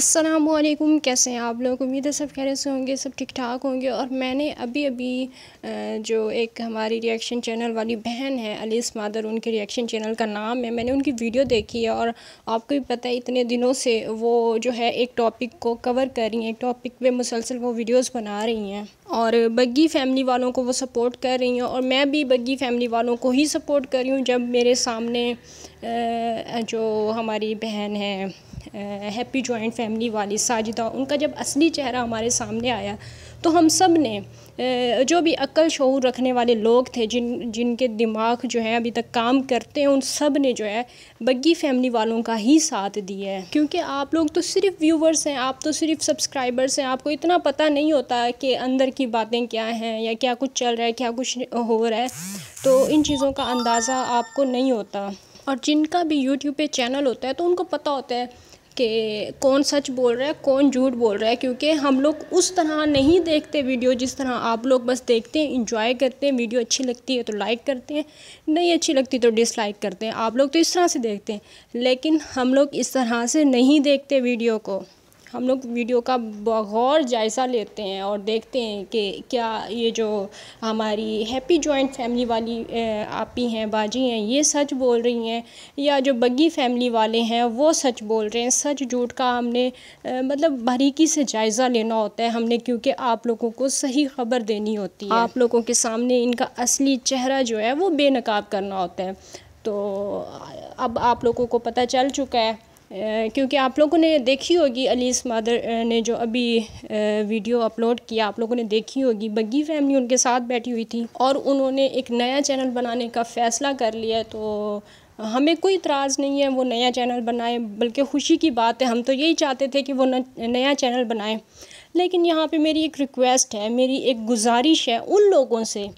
असलकुम कैसे हैं आप लोग उम्मीद है सब खैर से होंगे सब ठीक ठाक होंगे और मैंने अभी अभी जो एक हमारी रिएक्शन चैनल वाली बहन है अलीस मादर उनके रिएक्शन चैनल का नाम है मैंने उनकी वीडियो देखी है और आपको भी पता है इतने दिनों से वो जो है एक टॉपिक को कवर कर रही हैं एक टॉपिक पे मुसलसल वो वीडियोस बना रही हैं और बग्गी फैमिली वालों को वो सपोर्ट कर रही हैं और मैं भी बग्गी फैमिली वालों को ही सपोर्ट कर रही हूँ जब मेरे सामने जो हमारी बहन है हैप्पी जॉइंट फैमिली वाली साजिदा उनका जब असली चेहरा हमारे सामने आया तो हम सब ने जो भी अक्ल शूर रखने वाले लोग थे जिन जिनके दिमाग जो है अभी तक काम करते हैं उन सब ने जो है बग्गी फैमिली वालों का ही साथ दिया है क्योंकि आप लोग तो सिर्फ व्यूवर्स हैं आप तो सिर्फ सब्सक्राइबर्स हैं आपको इतना पता नहीं होता कि अंदर की बातें क्या हैं या क्या कुछ चल रहा है क्या कुछ हो रहा है तो इन चीज़ों का अंदाज़ा आपको नहीं होता और जिनका भी यूट्यूब पर चैनल होता है तो उनको पता होता है कि कौन सच बोल रहा है कौन झूठ बोल रहा है क्योंकि हम लोग उस तरह नहीं देखते वीडियो जिस तरह आप लोग बस देखते हैं इंजॉय करते हैं वीडियो अच्छी लगती है तो लाइक करते हैं नहीं अच्छी लगती तो डिसलाइक करते हैं आप लोग तो इस तरह से देखते हैं लेकिन हम लोग इस तरह से नहीं देखते वीडियो को हम लोग वीडियो का बहुत जायज़ा लेते हैं और देखते हैं कि क्या ये जो हमारी हैप्पी जॉइंट फैमिली वाली आपी हैं बाजी हैं ये सच बोल रही हैं या जो बग्गी फैमिली वाले हैं वो सच बोल रहे हैं सच झूठ का हमने मतलब बारीकी से जायज़ा लेना होता है हमने क्योंकि आप लोगों को सही खबर देनी होती है आप लोगों के सामने इनका असली चेहरा जो है वो बेनकाब करना होता है तो अब आप लोगों को पता चल चुका है क्योंकि आप लोगों ने देखी होगी अलीस मदर ने जो अभी वीडियो अपलोड किया आप लोगों ने देखी होगी बग्गी फैमिली उनके साथ बैठी हुई थी और उन्होंने एक नया चैनल बनाने का फ़ैसला कर लिया तो हमें कोई इतराज़ नहीं है वो नया चैनल बनाए बल्कि खुशी की बात है हम तो यही चाहते थे कि वो नया चैनल बनाए लेकिन यहाँ पे मेरी एक रिक्वेस्ट है मेरी एक गुजारिश है उन लोगों से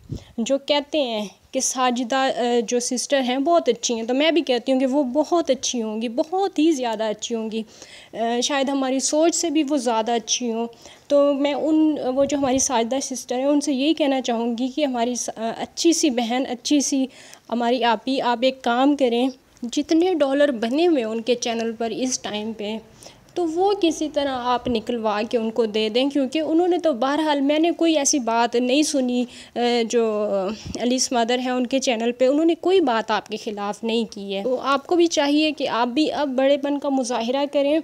जो कहते हैं कि साजिदा जो सिस्टर हैं बहुत अच्छी हैं तो मैं भी कहती हूँ कि वो बहुत अच्छी होंगी बहुत ही ज़्यादा अच्छी होंगी शायद हमारी सोच से भी वो ज़्यादा अच्छी हों तो मैं उन वो जो हमारी साजिदा सिस्टर हैं उनसे यही कहना चाहूँगी कि हमारी अच्छी सी बहन अच्छी सी हमारी आपी आप एक काम करें जितने डॉलर बने हुए उनके चैनल पर इस टाइम पर तो वो किसी तरह आप निकलवा के उनको दे दें क्योंकि उन्होंने तो बहरहाल मैंने कोई ऐसी बात नहीं सुनी जो अलीस मदर हैं उनके चैनल पे उन्होंने कोई बात आपके ख़िलाफ़ नहीं की है तो आपको भी चाहिए कि आप भी अब बड़ेपन का मुजाहरा करें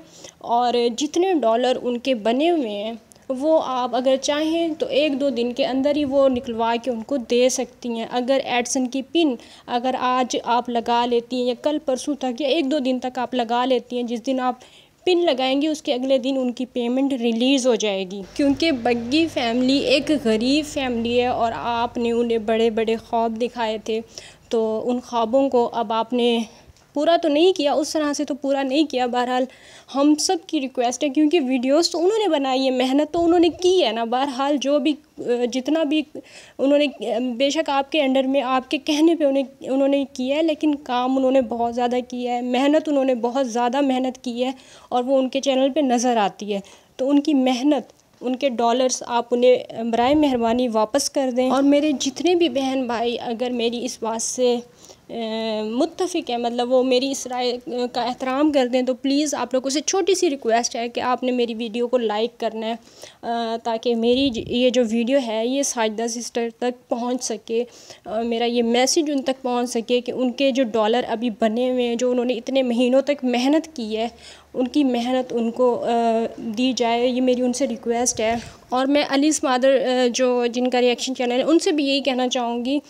और जितने डॉलर उनके बने हुए हैं वो आप अगर चाहें तो एक दो दिन के अंदर ही वो निकलवा के उनको दे सकती हैं अगर एडसन की पिन अगर आज आप लगा लेती हैं या कल परसों तक या एक दो दिन तक आप लगा लेती हैं जिस दिन आप पिन लगाएंगे उसके अगले दिन उनकी पेमेंट रिलीज़ हो जाएगी क्योंकि बग्गी फैमिली एक गरीब फैमिली है और आपने उन्हें बड़े बड़े ख्वाब दिखाए थे तो उन ख्वाबों को अब आपने पूरा तो नहीं किया उस तरह से तो पूरा नहीं किया बहरहाल हम सब की रिक्वेस्ट है क्योंकि वीडियोस तो उन्होंने बनाई है मेहनत तो उन्होंने की है ना बहरहाल जो भी जितना भी उन्होंने बेशक आपके अंडर में आपके कहने पे उन्हें उन्होंने किया है लेकिन काम उन्होंने बहुत ज़्यादा किया है मेहनत उन्होंने बहुत ज़्यादा मेहनत की है और वो उनके चैनल पर नज़र आती है तो उनकी मेहनत उनके डॉलर्स आप उन्हें बर मेहरबानी वापस कर दें और मेरे जितने भी बहन भाई अगर मेरी इस बात से मुतफिक है मतलब वो मेरी इस राय का एहतराम कर दें तो प्लीज़ आप लोगों से छोटी सी रिक्वेस्ट है कि आपने मेरी वीडियो को लाइक करना है ताकि मेरी ये जो वीडियो है ये साजदा सिस्टर तक पहुंच सके मेरा ये मैसेज उन तक पहुंच सके कि उनके जो डॉलर अभी बने हुए हैं जो उन्होंने इतने महीनों तक मेहनत की है उनकी मेहनत उनको दी जाए ये मेरी उनसे रिक्वेस्ट है और मैं अलीस मादर जो जिनका रिएक्शन चैनल है उनसे भी यही कहना चाहूँगी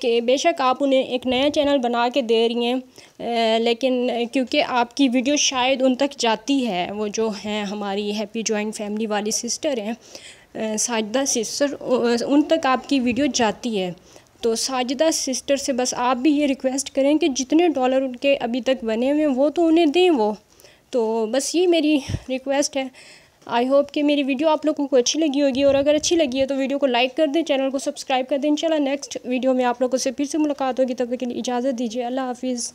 कि बेशक आप उन्हें एक नया चैनल बना के दे रही हैं लेकिन क्योंकि आपकी वीडियो शायद उन तक जाती है वो जो हैं हमारी हैप्पी जॉइंट फैमिली वाली सिस्टर हैं साजदा सिस्टर उन तक आपकी वीडियो जाती है तो साजदा सिस्टर से बस आप भी ये रिक्वेस्ट करें कि जितने डॉलर उनके अभी तक बने हुए हैं वो तो उन्हें दें वो तो बस ये मेरी रिक्वेस्ट है आई होप कि मेरी वीडियो आप लोगों को अच्छी लगी होगी और अगर अच्छी लगी है तो वीडियो को लाइक कर दें चैनल को सब्सक्राइब कर दें इंशाल्लाह नेक्स्ट वीडियो में आप लोगों से फिर से मुलाकात होगी तब तक के लिए इजाज़त दीजिए अल्लाह हाफिज़